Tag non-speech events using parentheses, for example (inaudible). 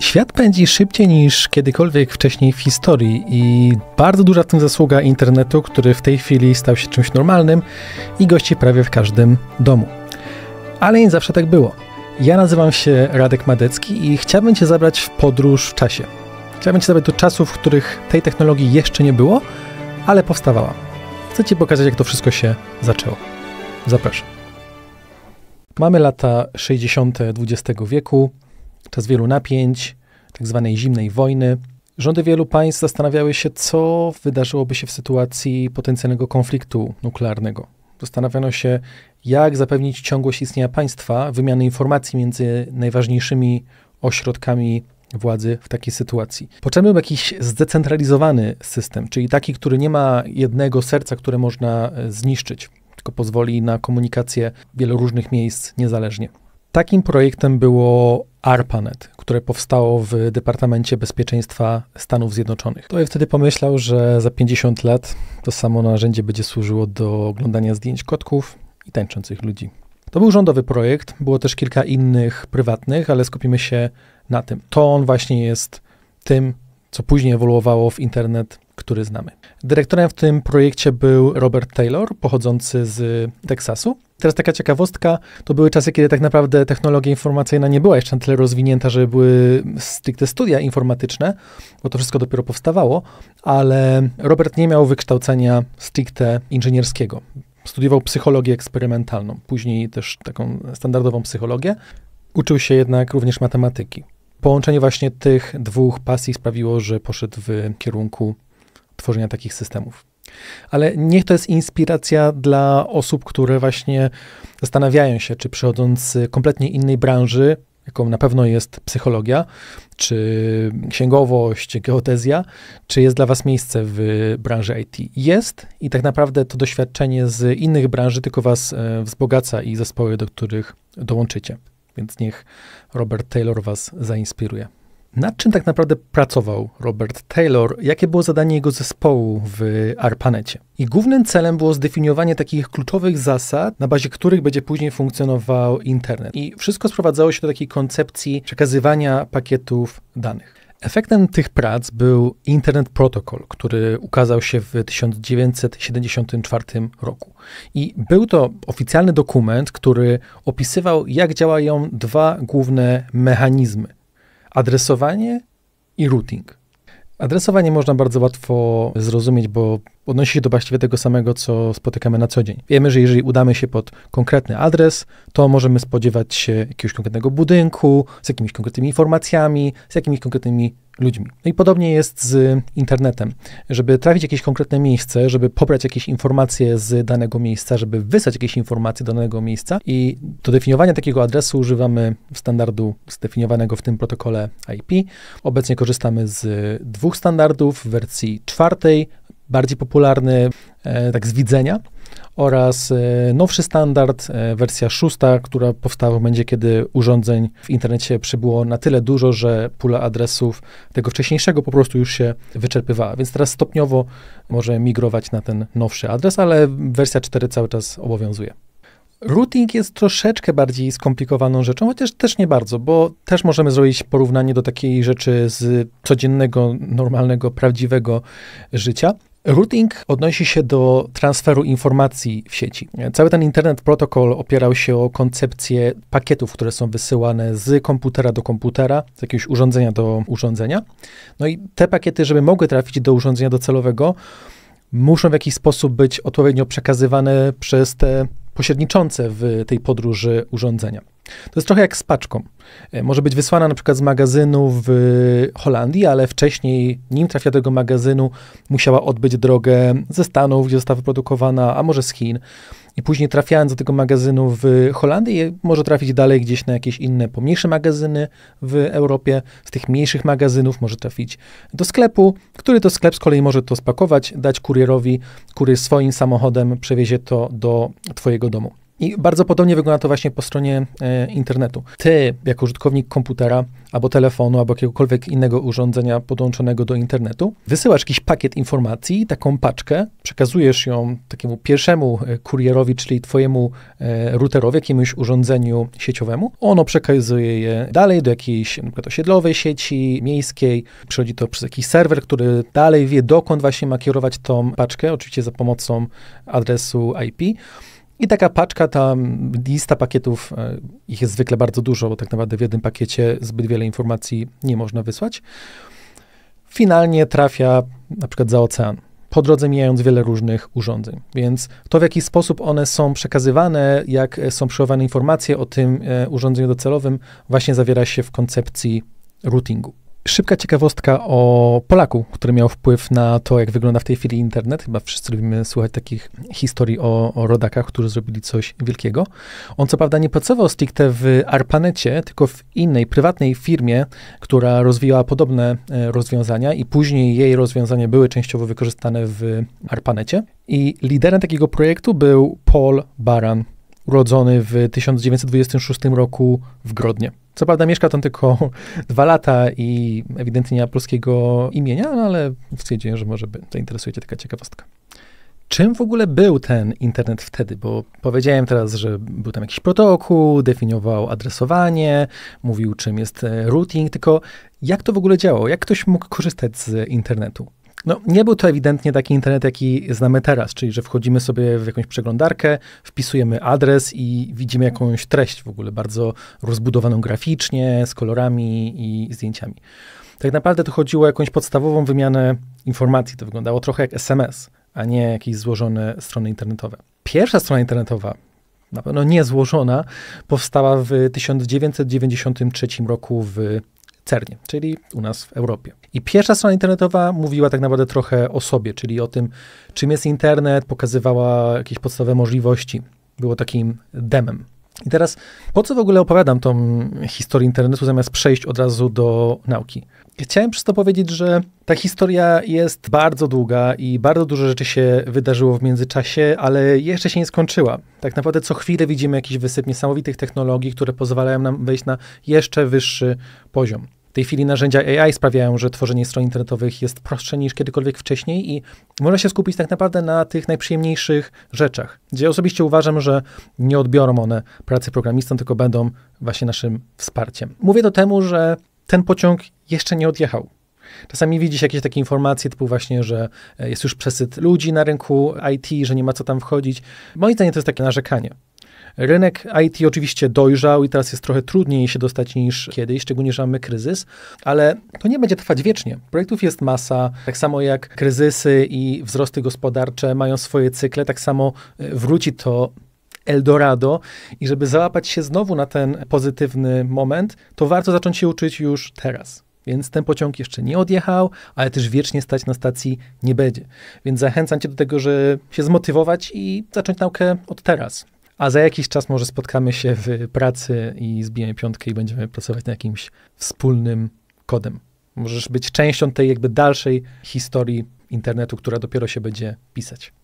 Świat pędzi szybciej niż kiedykolwiek wcześniej w historii i bardzo duża w tym zasługa internetu, który w tej chwili stał się czymś normalnym i gości prawie w każdym domu. Ale nie zawsze tak było. Ja nazywam się Radek Madecki i chciałbym Cię zabrać w podróż w czasie. Chciałbym Cię zabrać do czasów, w których tej technologii jeszcze nie było, ale powstawała. Chcę Ci pokazać, jak to wszystko się zaczęło. Zapraszam. Mamy lata 60. XX wieku czas wielu napięć, tak zwanej zimnej wojny. Rządy wielu państw zastanawiały się, co wydarzyłoby się w sytuacji potencjalnego konfliktu nuklearnego. Zastanawiano się, jak zapewnić ciągłość istnienia państwa, wymiany informacji między najważniejszymi ośrodkami władzy w takiej sytuacji. Potrzebny był jakiś zdecentralizowany system, czyli taki, który nie ma jednego serca, które można e, zniszczyć, tylko pozwoli na komunikację wielu różnych miejsc niezależnie. Takim projektem było ARPANET, które powstało w Departamencie Bezpieczeństwa Stanów Zjednoczonych. To ja wtedy pomyślał, że za 50 lat to samo narzędzie będzie służyło do oglądania zdjęć kotków i tańczących ludzi. To był rządowy projekt, było też kilka innych prywatnych, ale skupimy się na tym. To on właśnie jest tym, co później ewoluowało w internet który znamy. Dyrektorem w tym projekcie był Robert Taylor, pochodzący z Teksasu. Teraz taka ciekawostka, to były czasy, kiedy tak naprawdę technologia informacyjna nie była jeszcze na tyle rozwinięta, że były stricte studia informatyczne, bo to wszystko dopiero powstawało, ale Robert nie miał wykształcenia stricte inżynierskiego. Studiował psychologię eksperymentalną, później też taką standardową psychologię. Uczył się jednak również matematyki. Połączenie właśnie tych dwóch pasji sprawiło, że poszedł w kierunku tworzenia takich systemów. Ale niech to jest inspiracja dla osób, które właśnie zastanawiają się, czy przychodząc z kompletnie innej branży, jaką na pewno jest psychologia, czy księgowość, geotezja, czy jest dla Was miejsce w branży IT. Jest i tak naprawdę to doświadczenie z innych branży tylko Was e, wzbogaca i zespoły, do których dołączycie. Więc niech Robert Taylor Was zainspiruje. Nad czym tak naprawdę pracował Robert Taylor? Jakie było zadanie jego zespołu w ARPANETie? I głównym celem było zdefiniowanie takich kluczowych zasad, na bazie których będzie później funkcjonował internet. I wszystko sprowadzało się do takiej koncepcji przekazywania pakietów danych. Efektem tych prac był Internet Protocol, który ukazał się w 1974 roku. I był to oficjalny dokument, który opisywał, jak działają dwa główne mechanizmy Adresowanie i routing. Adresowanie można bardzo łatwo zrozumieć, bo odnosi się do właściwie tego samego, co spotykamy na co dzień. Wiemy, że jeżeli udamy się pod konkretny adres, to możemy spodziewać się jakiegoś konkretnego budynku, z jakimiś konkretnymi informacjami, z jakimiś konkretnymi ludźmi. No i podobnie jest z internetem. Żeby trafić jakieś konkretne miejsce, żeby pobrać jakieś informacje z danego miejsca, żeby wysłać jakieś informacje do danego miejsca i do definiowania takiego adresu używamy standardu zdefiniowanego w tym protokole IP. Obecnie korzystamy z dwóch standardów w wersji czwartej, bardziej popularny e, tak z widzenia oraz e, nowszy standard, e, wersja szósta, która powstała w momencie, kiedy urządzeń w internecie przybyło na tyle dużo, że pula adresów tego wcześniejszego po prostu już się wyczerpywała. Więc teraz stopniowo możemy migrować na ten nowszy adres, ale wersja 4 cały czas obowiązuje. Routing jest troszeczkę bardziej skomplikowaną rzeczą, chociaż też nie bardzo, bo też możemy zrobić porównanie do takiej rzeczy z codziennego, normalnego, prawdziwego życia. Routing odnosi się do transferu informacji w sieci. Cały ten internet protokol opierał się o koncepcję pakietów, które są wysyłane z komputera do komputera, z jakiegoś urządzenia do urządzenia. No i te pakiety, żeby mogły trafić do urządzenia docelowego, muszą w jakiś sposób być odpowiednio przekazywane przez te pośredniczące w tej podróży urządzenia. To jest trochę jak z paczką. E, może być wysłana na przykład z magazynu w Holandii, ale wcześniej, nim trafia do tego magazynu, musiała odbyć drogę ze Stanów, gdzie została wyprodukowana, a może z Chin. I później trafiając do tego magazynu w Holandii, może trafić dalej gdzieś na jakieś inne pomniejsze magazyny w Europie. Z tych mniejszych magazynów może trafić do sklepu, który to sklep z kolei może to spakować, dać kurierowi, który swoim samochodem przewiezie to do Twojego domu. I bardzo podobnie wygląda to właśnie po stronie e, internetu. Ty, jako użytkownik komputera, albo telefonu, albo jakiegokolwiek innego urządzenia podłączonego do internetu, wysyłasz jakiś pakiet informacji, taką paczkę, przekazujesz ją takiemu pierwszemu e, kurierowi, czyli twojemu e, routerowi, jakiemuś urządzeniu sieciowemu. Ono przekazuje je dalej do jakiejś np. osiedlowej sieci, miejskiej. Przechodzi to przez jakiś serwer, który dalej wie, dokąd właśnie ma kierować tą paczkę, oczywiście za pomocą adresu IP. I taka paczka, ta lista pakietów, e, ich jest zwykle bardzo dużo, bo tak naprawdę w jednym pakiecie zbyt wiele informacji nie można wysłać. Finalnie trafia na przykład za ocean, po drodze mijając wiele różnych urządzeń. Więc to, w jaki sposób one są przekazywane, jak e, są przechowane informacje o tym e, urządzeniu docelowym, właśnie zawiera się w koncepcji routingu. Szybka ciekawostka o Polaku, który miał wpływ na to, jak wygląda w tej chwili internet. Chyba wszyscy lubimy słuchać takich historii o, o rodakach, którzy zrobili coś wielkiego. On co prawda nie pracował stricte w Arpanecie, tylko w innej, prywatnej firmie, która rozwijała podobne e, rozwiązania i później jej rozwiązania były częściowo wykorzystane w Arpanecie. I liderem takiego projektu był Paul Baran urodzony w 1926 roku w Grodnie. Co prawda mieszka tam tylko (laughs) dwa lata i ewidentnie nie ma polskiego imienia, no ale stwierdziłem, że może by zainteresuje cię taka ciekawostka. Czym w ogóle był ten internet wtedy? Bo powiedziałem teraz, że był tam jakiś protokół, definiował adresowanie, mówił czym jest e, routing, tylko jak to w ogóle działało? Jak ktoś mógł korzystać z internetu? No, nie był to ewidentnie taki internet, jaki znamy teraz, czyli że wchodzimy sobie w jakąś przeglądarkę, wpisujemy adres i widzimy jakąś treść w ogóle, bardzo rozbudowaną graficznie, z kolorami i zdjęciami. Tak naprawdę to chodziło o jakąś podstawową wymianę informacji. To wyglądało trochę jak SMS, a nie jakieś złożone strony internetowe. Pierwsza strona internetowa, na pewno niezłożona, powstała w 1993 roku w CERNie, czyli u nas w Europie. I pierwsza strona internetowa mówiła tak naprawdę trochę o sobie, czyli o tym, czym jest internet, pokazywała jakieś podstawowe możliwości. Było takim demem. I teraz, po co w ogóle opowiadam tą historię internetu, zamiast przejść od razu do nauki? Chciałem przez to powiedzieć, że ta historia jest bardzo długa i bardzo dużo rzeczy się wydarzyło w międzyczasie, ale jeszcze się nie skończyła. Tak naprawdę co chwilę widzimy jakiś wysyp niesamowitych technologii, które pozwalają nam wejść na jeszcze wyższy poziom. W tej chwili narzędzia AI sprawiają, że tworzenie stron internetowych jest prostsze niż kiedykolwiek wcześniej i można się skupić tak naprawdę na tych najprzyjemniejszych rzeczach, gdzie osobiście uważam, że nie odbiorą one pracy programistą, tylko będą właśnie naszym wsparciem. Mówię do temu, że ten pociąg jeszcze nie odjechał. Czasami widzisz jakieś takie informacje, typu właśnie, że e, jest już przesyt ludzi na rynku IT, że nie ma co tam wchodzić. Moim zdaniem to jest takie narzekanie. Rynek IT oczywiście dojrzał i teraz jest trochę trudniej się dostać niż kiedyś, szczególnie, że mamy kryzys, ale to nie będzie trwać wiecznie. Projektów jest masa, tak samo jak kryzysy i wzrosty gospodarcze mają swoje cykle, tak samo e, wróci to Eldorado i żeby załapać się znowu na ten pozytywny moment, to warto zacząć się uczyć już teraz. Więc ten pociąg jeszcze nie odjechał, ale też wiecznie stać na stacji nie będzie. Więc zachęcam Cię do tego, żeby się zmotywować i zacząć naukę od teraz a za jakiś czas może spotkamy się w pracy i zbijemy piątkę i będziemy pracować na jakimś wspólnym kodem. Możesz być częścią tej jakby dalszej historii internetu, która dopiero się będzie pisać.